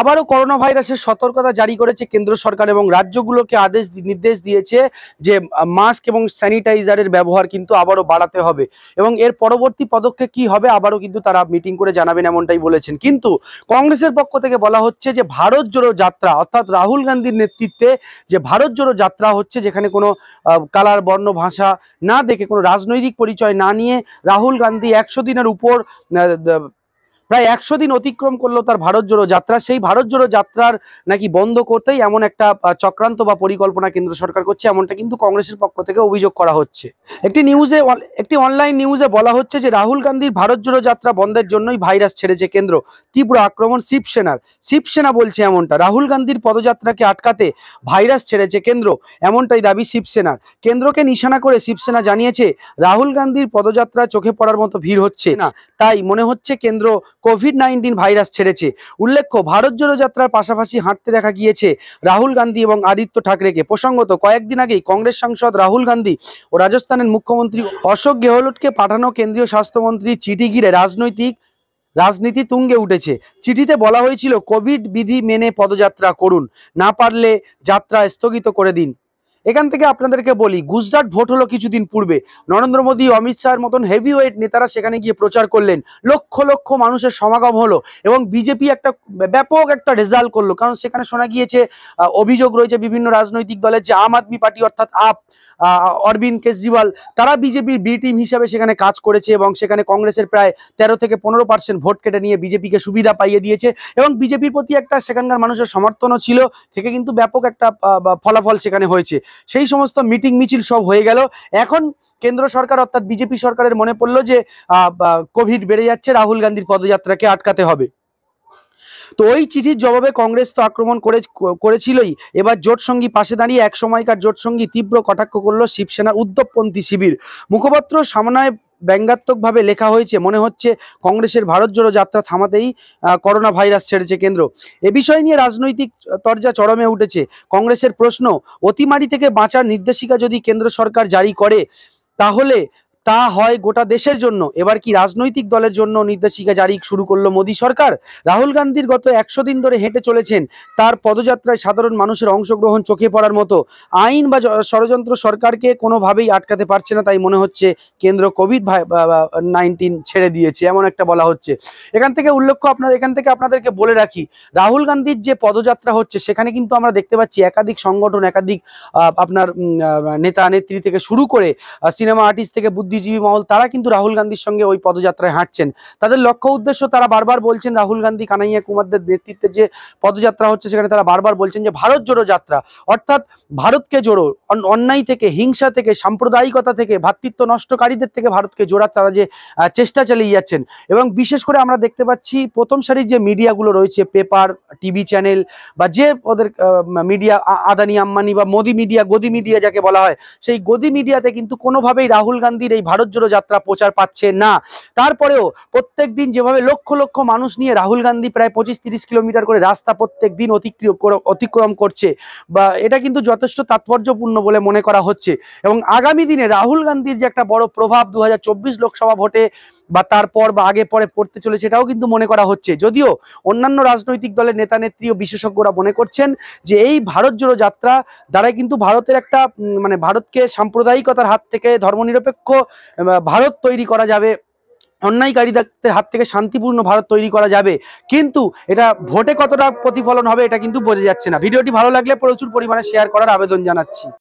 আবারও করোনা ভাইরাসের সতর্কতা জারি করেছে কেন্দ্র সরকার এবং রাজ্যগুলোকে আদেশ নির্দেশ দিয়েছে যে মাস্ক এবং স্যানিটাইজারের ব্যবহার কিন্তু আবারও বাড়াতে হবে এবং এর পরবর্তী পদক্ষেপ কি হবে আবারও কিন্তু তারা মিটিং করে জানাবেন এমনটাই বলেছেন কিন্তু কংগ্রেসের পক্ষ থেকে বলা হচ্ছে যে ভারত জোড়ো যাত্রা অর্থাৎ রাহুল গান্ধীর নেতৃত্বে যে ভারত জোড়ো যাত্রা হচ্ছে যেখানে কোনো কালার বর্ণ ভাষা না দেখে কোনো রাজনৈতিক পরিচয় না নিয়ে রাহুল গান্ধী একশো দিনের উপর প্রায় একশো দিন অতিক্রম করলো তার ভারত জোড়ো যাত্রা সেই ভারত জোড়ো যাত্রার নাকি বন্ধ করতেই এমন একটা চক্রান্ত বা পরিকল্পনা কেন্দ্র সরকার করছে এমনটা কিন্তু কংগ্রেসের পক্ষ থেকে অভিযোগ করা হচ্ছে একটি নিউজে একটি অনলাইন নিউজে বলা হচ্ছে যে রাহুল গান্ধীর ভারত জোড়ো যাত্রা বন্ধের জন্যই ভাইরাস ছেড়েছে কেন্দ্র তীব্র আক্রমণ শিবসেনার শিবসেনা বলছে এমনটা রাহুল গান্ধীর পদযাত্রাকে আটকাতে ভাইরাস ছেড়েছে কেন্দ্র এমনটাই দাবি শিবসেনার কেন্দ্রকে নিশানা করে শিবসেনা জানিয়েছে রাহুল গান্ধীর পদযাত্রা চোখে পড়ার মতো ভিড় হচ্ছে না তাই মনে হচ্ছে কেন্দ্র কোভিড নাইন্টিন ভাইরাস ছেড়েছে উল্লেখ্য ভারত জোড়ো যাত্রার পাশাপাশি হাঁটতে দেখা গিয়েছে রাহুল গান্ধী এবং আদিত্য ঠাকরেকে প্রসঙ্গত কয়েকদিন আগেই কংগ্রেস সাংসদ রাহুল গান্ধী ও রাজস্থানের মুখ্যমন্ত্রী অশোক গেহলোটকে পাঠানো কেন্দ্রীয় স্বাস্থ্যমন্ত্রী চিঠি ঘিরে রাজনৈতিক রাজনীতি তুঙ্গে উঠেছে চিঠিতে বলা হয়েছিল কোভিড বিধি মেনে পদযাত্রা করুন না পারলে যাত্রা স্থগিত করে দিন এখান থেকে আপনাদেরকে বলি গুজরাট ভোট হলো কিছুদিন পূর্বে নরেন্দ্র মোদী অমিত শাহের মতন হেভি ওয়েট নেতারা সেখানে গিয়ে প্রচার করলেন লক্ষ লক্ষ মানুষের সমাগম হলো এবং বিজেপি একটা ব্যাপক একটা রেজাল্ট করলো কারণ সেখানে শোনা গিয়েছে অভিযোগ রয়েছে বিভিন্ন রাজনৈতিক দলের যে আম আদমি পার্টি অর্থাৎ আপ অরবিন্দ কেজরিওয়াল তারা বিজেপির বি টিম হিসাবে সেখানে কাজ করেছে এবং সেখানে কংগ্রেসের প্রায় তেরো থেকে পনেরো পার্সেন্ট ভোট কেটে নিয়ে বিজেপিকে সুবিধা পাইয়ে দিয়েছে এবং বিজেপির প্রতি একটা সেখানকার মানুষের সমর্থনও ছিল থেকে কিন্তু ব্যাপক একটা ফলাফল সেখানে হয়েছে সেই সমস্ত মিটিং মিছিল সব হয়ে গেল এখন কেন্দ্র সরকার অর্থাৎ বিজেপি সরকারের মনে পড়লো যে কোভিড বেড়ে যাচ্ছে রাহুল গান্ধীর পদযাত্রাকে আটকাতে হবে তো ওই চিঠির জবাবে কংগ্রেস তো আক্রমণ করে করেছিলই এবার জোট সঙ্গী পাশে দাঁড়িয়ে এক সময়কার জোট সঙ্গী তীব্র কটাক্ষ করল শিবসেনার উদ্যোগপন্থী শিবির মুখপাত্র সামনায় ব্যঙ্গাত্মকভাবে লেখা হয়েছে মনে হচ্ছে কংগ্রেসের ভারত জোড়ো যাত্রা থামাতেই করোনা ভাইরাস ছেড়েছে কেন্দ্র এ বিষয় নিয়ে রাজনৈতিক তরজা চরমে উঠেছে কংগ্রেসের প্রশ্ন অতিমারি থেকে বাঁচার নির্দেশিকা যদি কেন্দ্র সরকার জারি করে তাহলে তা হয় গোটা দেশের জন্য এবার কি রাজনৈতিক দলের জন্য নির্দেশিকা জারি শুরু করলো মোদী সরকার রাহুল গান্ধীর গত একশো দিন ধরে হেঁটে চলেছেন তার পদযাত্রায় সাধারণ মানুষের অংশগ্রহণ চোখে পড়ার মতো আইন বা ষড়যন্ত্র সরকারকে কোনোভাবেই আটকাতে পারছে না তাই মনে হচ্ছে কেন্দ্র কোভিড নাইন্টিন ছেড়ে দিয়েছে এমন একটা বলা হচ্ছে এখান থেকে উল্লেখ্য আপনাদের এখান থেকে আপনাদেরকে বলে রাখি রাহুল গান্ধীর যে পদযাত্রা হচ্ছে সেখানে কিন্তু আমরা দেখতে পাচ্ছি একাধিক সংগঠন একাধিক আপনার নেতা নেত্রী থেকে শুরু করে সিনেমা আর্টিস্ট থেকে বুদ্ধি বুদ্ধিজীবী মহল তারা কিন্তু রাহুল গান্ধীর সঙ্গে ওই পদযাত্রায় হাঁটছেন তাদের লক্ষ্য উদ্দেশ্য তারা বারবার বলছেন রাহুল গান্ধী কানাইয়া কুমারদের নেতৃত্বে যে পদযাত্রা হচ্ছে সেখানে তারা বারবার বলছেন যে ভারত জোড়ো যাত্রা অর্থাৎ ভারতকে জোড়ো অন্যায় থেকে হিংসা থেকে সাম্প্রদায়িকতা থেকে ভ্রাতৃত্ব নষ্টকারীদের থেকে ভারতকে জোড়ার তারা যে চেষ্টা চালিয়ে যাচ্ছেন এবং বিশেষ করে আমরা দেখতে পাচ্ছি প্রথম সারির যে মিডিয়াগুলো রয়েছে পেপার টিভি চ্যানেল বা যে ওদের মিডিয়া আদানি আম্বানি বা মোদি মিডিয়া গদি মিডিয়া যাকে বলা হয় সেই গদি মিডিয়াতে কিন্তু কোনোভাবেই রাহুল গান্ধীর এই ভারত জোড়ো যাত্রা প্রচার পাচ্ছে না তারপরেও প্রত্যেক দিন যেভাবে লক্ষ লক্ষ মানুষ নিয়ে রাহুল গান্ধী প্রায় পঁচিশ তিরিশ কিলোমিটার করে রাস্তা প্রত্যেক দিন অতিক্রম করছে বা এটা কিন্তু যথেষ্ট তাৎপর্যপূর্ণ বলে মনে করা হচ্ছে এবং আগামী দিনে রাহুল গান্ধীর যে একটা বড় প্রভাব দু লোকসভা ভোটে বা তারপর বা আগে পরে পড়তে চলেছে এটাও কিন্তু মনে করা হচ্ছে যদিও অন্যান্য রাজনৈতিক দলের নেতা নেত্রী ও বিশেষজ্ঞরা মনে করছেন যে এই ভারত জোড়ো যাত্রা দ্বারাই কিন্তু ভারতের একটা মানে ভারতকে সাম্প্রদায়িকতার হাত থেকে ধর্মনিরপেক্ষ ভারত তৈরি করা যাবে অন্যায়কারীদের হাত থেকে শান্তিপূর্ণ ভারত তৈরি করা যাবে কিন্তু এটা ভোটে কতটা প্রতিফলন হবে এটা কিন্তু বোঝা যাচ্ছে না ভিডিওটি ভালো লাগলে প্রচুর পরিমাণে শেয়ার করার আবেদন জানাচ্ছি